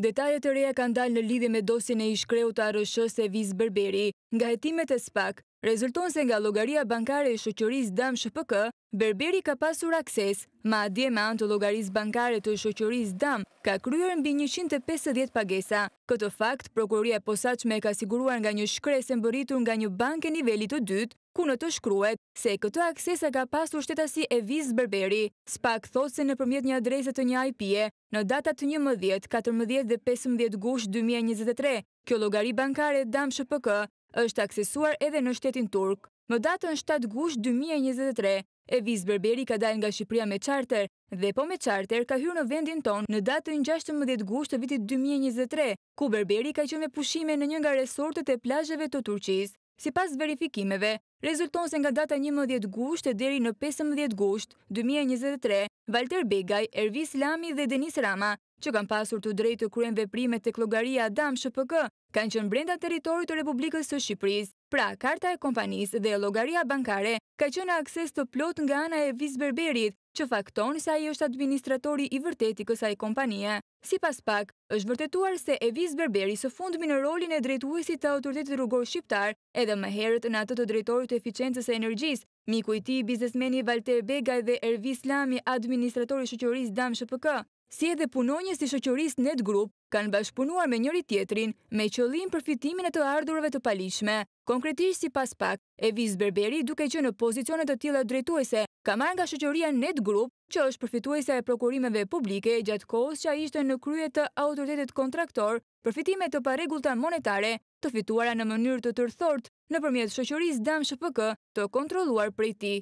Detajet të reja kanë dalë në lidhje me dosjen e ishkreu të arëshës e së Viz Berberi. Nga hetimet e SPAK, rezulton se nga llogaria bankare e shoqërisë Dam SHPK, Berberi ka pasur akses, madje me anë të llogarisë bankare të shoqërisë Dam, ka kryer mbi 150 pagesa. Këtë fakt prokuroria posaqme posaçme e ka siguruar nga një shkresë mbërritur nga një bankë nivelit të dytë, ku në të shkruet se këtë akses ka pasur shtetasi e viz Berberi, spak thot se në përmjet një adreset të një IP-e, në datat një mëdhjet, 14 dhe 15 gush 2023, kjo logari bankare dam shpk është aksesuar edhe në shtetin Turk. Në datën 7 gush 2023, e Berberi ka dal nga Shqipria me charter, dhe po me charter ka hyrë në vendin ton në datën 16 gush të vitit 2023, ku Berberi ka që me pushime në një nga resortet e plajëve të Turqis. Si pas verifikimeve, Rezulton se nga data 11 gusht e deri në 15 gusht 2023, Valter Begaj, Ervis Lami dhe Denis Rama, që kanë pasur të drejtë të kryen veprime të klogaria Adam Shpëkë, kanë qënë brenda teritorit të Republikës së Shqipëris, pra karta e kompanis dhe logaria bankare, ka qënë akses të plot nga ana e Viz Berberit, që fakton se aji është administratori i vërteti kësaj kompanija. Si pas pak, është vërtetuar se Evis Berberi së fundmi në rolin e drejtuesi të autoritetit rrugor shqiptar edhe më herët në atë të drejtorit të eficiencës e energjis, miku i ti biznesmeni Valter Begaj dhe Ervis Lami, administratori shëqëris Dam Shpk, si edhe punonjës i shëqëris Net Group, kanë bashkëpunuar me njëri tjetrin me qëllim përfitimin e të ardhurve të palishme. Konkretisht si pas pak, Evis Berberi duke që në pozicionet të tila drejtuese, ka marrë nga shëqëria Net Group, që është përfituese e prokurimeve publike gjatë kohës që a ishte në krye të autoritetet kontraktor, përfitime të paregullta monetare të fituara në mënyrë të tërthort në përmjet shëqëris dam shëpëkë të kontroluar prej ti.